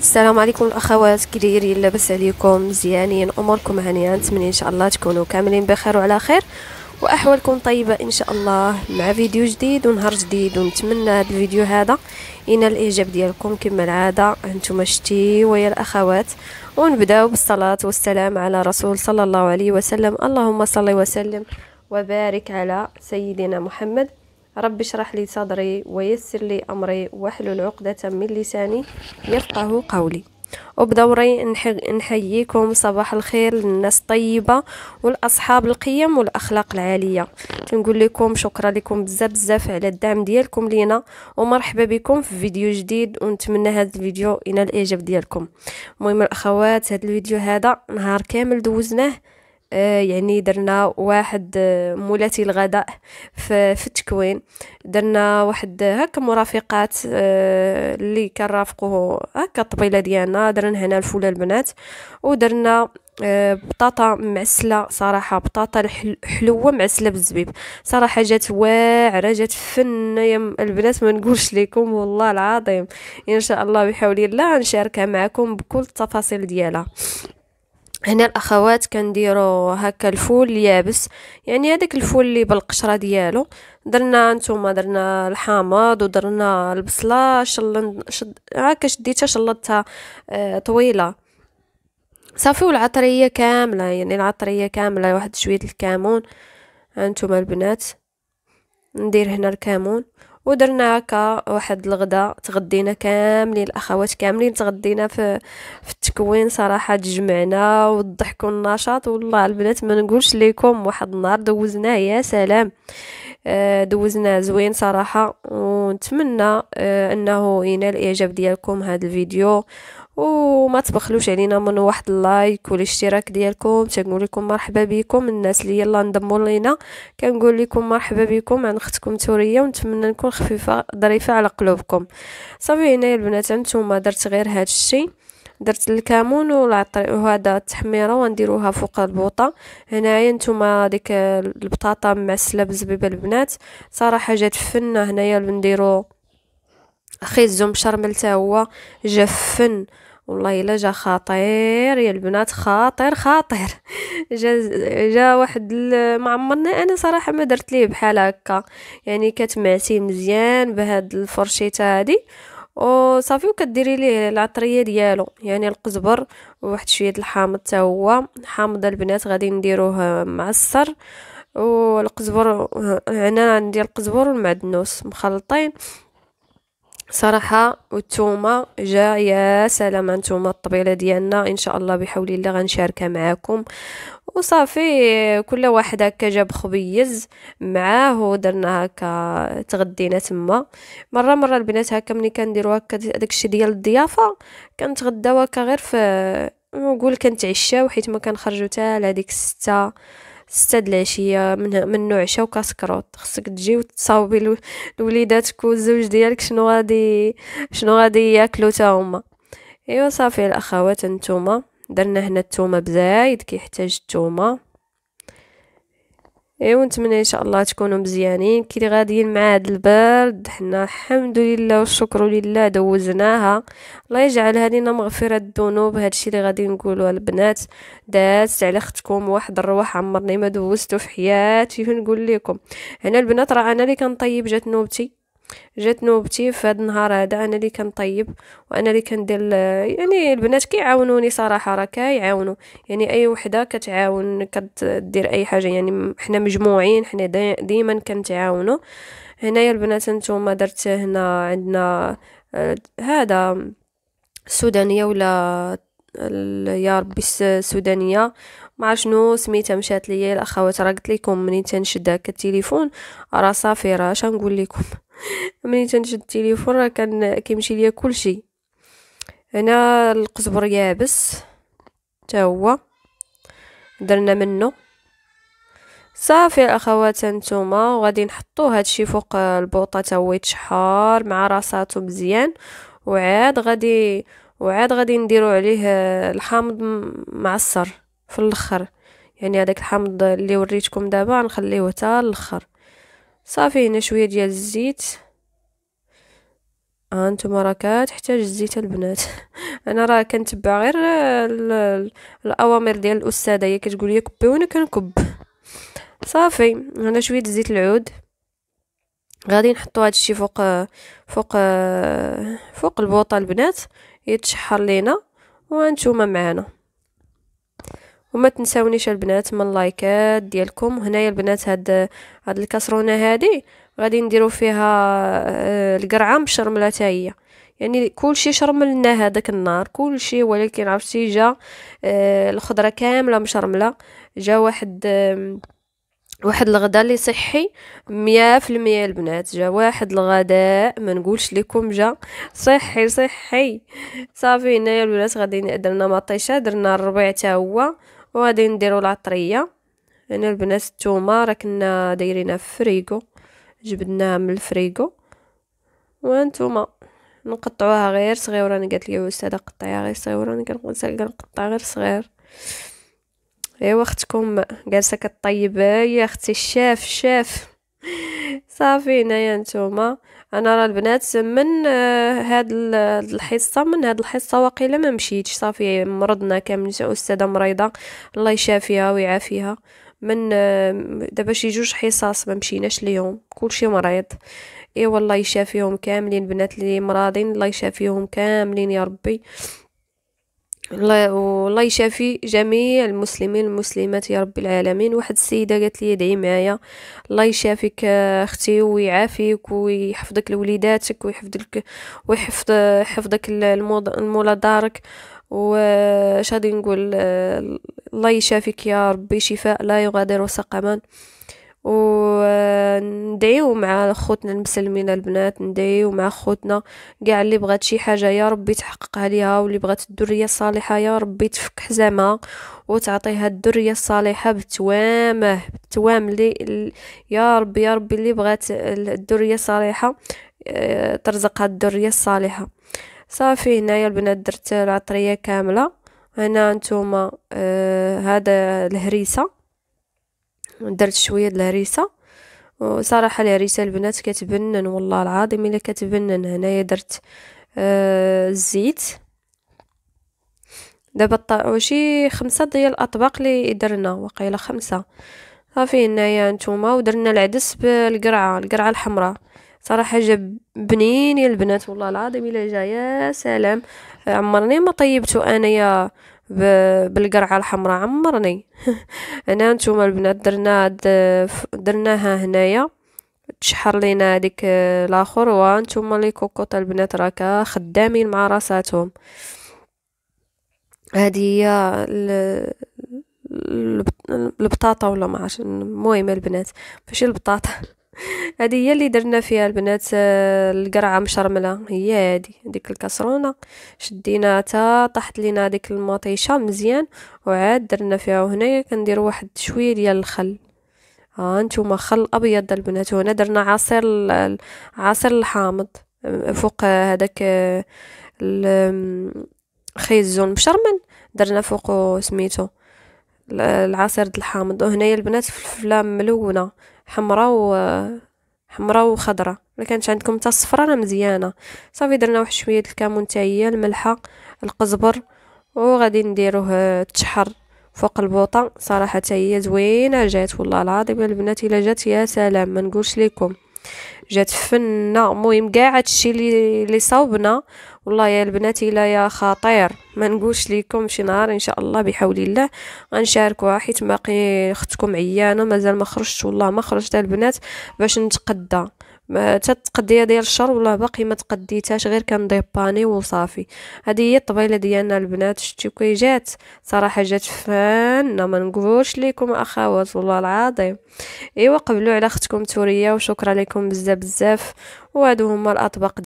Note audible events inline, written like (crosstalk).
السلام عليكم الاخوات كي دايرين لاباس عليكم مزيانين اموركم هانيه نتمنى ان شاء الله تكونوا كاملين بخير وعلى خير واحوالكم طيبه ان شاء الله مع فيديو جديد ونهار جديد ونتمنى هذا الفيديو هذا ينال الاعجاب ديالكم كما العاده انتم شتي ويا الاخوات ونبداو بالصلاه والسلام على رسول صلى الله عليه وسلم اللهم صل وسلم وبارك على سيدنا محمد رب اشرح لي صدري ويسر لي أمري واحلل عقدة من لساني يفقه قولي وبدوري نحييكم صباح الخير للناس الطيبه والاصحاب القيم والاخلاق العاليه تنقول لكم شكرا لكم بزاف بزاف على الدعم ديالكم لينا ومرحبا بكم في فيديو جديد ونتمنى هذا الفيديو ينال الاعجاب ديالكم مهم الاخوات هذا الفيديو هذا نهار كامل دوزناه آه، يعني درنا واحد آه، مولاتي الغداء في التكوين درنا واحد آه، هكا مرافقات اللي كنرافقوه هكا الطبيله ديالنا درنا هنا الفوله البنات ودرنا بطاطا معسله صراحه بطاطا حلوه معسله بالزبيب صراحه جات واعره جات فن يا البنات ما نقولش لكم والله العظيم ان شاء الله بحول الله نشاركها معكم بكل التفاصيل ديالها هنا الاخوات كنديروا هكا الفول اليابس يعني هذاك الفول اللي بالقشره ديالو درنا نتوما درنا الحامض ودرنا البصله شلن شد هكا شديتها شلطتها آه، طويله صافي والعطريه كامله يعني العطريه كامله واحد شويه الكمون هانتوما البنات ندير هنا الكمون ودرنا هكا واحد الغدا تغدينا كاملين الاخوات كاملين تغدينا في في التكوين صراحه تجمعنا والضحك والنشاط والله البنات ما نقولش لكم واحد النهار دوزناه يا سلام آه، دوزناه زوين صراحه ونتمنى آه، انه ينال الاعجاب ديالكم هذا الفيديو وما تبخلوش علينا من واحد اللايك والاشتراك ديالكم تنقول لكم مرحبا بكم الناس اللي يلا انضموا لينا كنقول لكم مرحبا بكم عن اختكم توريا ونتمنى نكون خفيفه ظريفه على قلوبكم صافي هنايا البنات انتم درت غير هذا الشيء درت الكمون والعطر وهذا التحميره ونديروها فوق البوطه هنايا نتوما ديك البطاطا معسله بالزبيبه البنات صراحه جات فنه هنايا نديرو خيزو مشرمل حتى هو جا فن والله الا جا خطير يا البنات خطير خطير (laughs) جا جا واحد ما عمرنا انا صراحه ما درت ليه بحال هكا يعني كتمعتي مزيان بهاد الفرشيطه هادي وصافي وكديري ليه العطريه ديالو يعني القزبر وواحد شويه الحامض حتى هو حامض البنات غادي نديروه معصر والقزبر هنا ندير القزبر والمعدنوس مخلطين صراحة والتومة جا يا سلام انتوما الطبيلة ديالنا ان شاء الله بحول الله غنشاركها معاكم وصافي كل واحد هكا جاب خبيز معاه ودرنا هكا تغدينا تما مره مره البنات هكا ملي كنديروا هكا داكشي ديال الضيافه كنتغداو هكا غير في نقول كنتعشاو حيت ما كنخرجوا حتى لهاديك السته ستة د العشيه من منو عشا وكاس خصك تجي وتصاوبي لوليداتك والزوج ديالك شنو غادي شنو غادي ياكلو تاهما ايوا صافي الاخوات نتوما درنا هنا التومه بزايد كيحتاج التومه ايوا نتمنى ان شاء الله تكونوا مزيانين كي غاديين مع هاد البرد حنا الحمد لله والشكر لله دوزناها الله يجعلها لينا مغفره الذنوب هادشي اللي غادي نقولوها البنات دازت على اختكم واحد الروح عمرني ما دوزتو في حياتي نقول لكم هنا البنات راه انا اللي كنطيب جات نوبتي جات نوبتي في هذا النهار هذا انا اللي كنطيب وانا اللي كندير يعني البنات كيعاونوني صراحه راه كيعاونوا يعني اي وحده كتعاون كدير اي حاجه يعني حنا مجموعين حنا ديما كنتعاونوا هنايا البنات انتم درت هنا عندنا آه، هذا السودانيه ولا يا ربي السودانيه ما عرف شنو سميتها مشات ليا الاخوات راه قلت لكم منين تنشد هكا التليفون راه صافي راه شنقول لكم ملي تنشد التليفون راه كان كيمشي ليا كلشي هنا القزبر يابس حتى هو درنا منه صافي الاخوات انتما وغادي نحطو هادشي فوق البوطه تا هو يتشحر مع راساتو مزيان وعاد غادي وعاد غادي نديرو عليه الحامض معصر في الاخر يعني هذاك الحامض اللي وريتكم دابا غنخليوه حتى الاخر صافي هنا شويه ديال الزيت ها آه، انتم راه كتحتاج الزيت البنات (laughs) انا راه كنتبع غير الاوامر ديال الاستاذه هي كتقول لي كبي وانا كنكب صافي هنا شويه زيت العود غادي نحطو هادشي فوق فوق فوق البوطه البنات يتشحر لينا وانتم معانا وما تنساونيش البنات من اللايكات ديالكم هنايا البنات هاد هاد الكسرونه هادي غادي نديرو فيها آه، القرعه مشرمله حتى هي يعني كلشي شرمل لنا هذاك النار كلشي ولكن عرفتي جا آه، الخضره كامله مشرمله جا واحد واحد الغداء اللي صحي مية في المية البنات جا واحد الغداء ما نقولش لكم جا صحي صحي صافي هنايا البنات غادي درنا مطيشه درنا الربيع تا هو وغادي نديرو لاطريه هنا يعني البنات الثومه راه كنا دايرينها في الفريغو جبدناها من الفريكو وانتوما نقطعوها غير صغيره انا قالت لي الاستاذه قطعيها غير صغيره انا كنقطع غير صغير ايوا اختكم جالسه كطيب يا اختي الشاف شاف (laughs) صافي هنايا نتوما انا راه البنات من آه، هاد الحصه من هاد الحصه واقيلا ما مشيتش صافي مرضنا كامل استاذه مريضه الله يشافيها ويعافيها من آه، دابا شي جوج حصص ما مشيناش اليوم كلشي مريض اي والله يشافيهم كاملين بنات اللي مراضين الله يشافيهم كاملين يا ربي الله والله يشافي جميع المسلمين والمسلمات يا رب العالمين واحد السيده قالت لي ادعي معايا الله يشافيك اختي ويعافيك ويحفظك لوليداتك ويحفظك ويحفظ حفظك المولى دارك واش غادي نقول الله يشافيك يا ربي شفاء لا يغادر سقما وندعيو مع خوتنا المسلمين البنات ندعيو مع خوتنا كاع اللي بغات شي حاجه يا ربي تحققها ليها واللي بغات الدريه الصالحه يا ربي تفك حزامها وتعطيها الدريه الصالحه بتوامه بتوام لي يا ربي يا ربي اللي بغات الدريه الصالحه آه، ترزقها الدريه الصالحه صافي هنايا البنات درت العطريه كامله هنا نتوما آه هذا الهريسه درت شويه د الهريسه صراحه الهريسه البنات كتبنن والله العظيم الا كتبنن هنايا درت آه، الزيت دابا شي خمسة ديال الاطباق اللي درنا وقيلا خمسة صافي هنايا نتوما ودرنا العدس بالقرعه القرعه الحمراء صراحه جاب يا البنات والله العظيم الا جا يا سلام عمرني ما طيبته انايا بالقرعه الحمراء عمرني (laughs) انا نتوما البنات درنا درناها هنايا تشحر لينا هذيك آه، الاخر وانتوما لي كوكوط البنات راك خدامين مع راساتهم هذه هي البطاطا ولا ما عرفت المهم البنات ماشي البطاطا هذه هي اللي درنا فيها البنات آه، القرعه مشرمله هي هذه ديك الكسرونه شدينا حتى طاحت لينا ديك المطيشه مزيان وعاد درنا فيها وهنايا كندير واحد شويه ديال الخل ها نتوما خل ابيض البنات وهنا درنا عصير عصير الحامض آه، فوق آه، هذاك الخيزون مشرمل درنا فوقو سميتو العصير الحامض وهنايا البنات الفلفله ملونه حمراء و حمراء وخضراء الا كانت عندكم حتى الصفراء راه مزيانه صافي درنا واحد شويه الكمون حتى هي الملحه القزبر وغادي نديروه آه، تشحر فوق البوطه صراحه هي زوينه جات والله العظيم البنات الا جات يا سلام ما نقولش لكم جات فنة المهم كاع هادشي اللي اللي صاوبنا والله يا البنات الا يا خطير ما نقولش لكم شي نهار ان شاء الله بحول الله غنشاركوها حيت باقي اختكم عيانه مازال ما خرجتش والله ما خرجت البنات باش نتقدى ما تتقديه ديال الشهر والله باقي ما تقديتهاش غير كنديباني وصافي هذه هي الطبيله ديالنا البنات شتي كي جات صراحه جات فانه ما نقولش لكم اخوات والله العظيم ايوا قبلوا على اختكم توريه وشكرا لكم بزاف بزاف وهادو هما الاطباق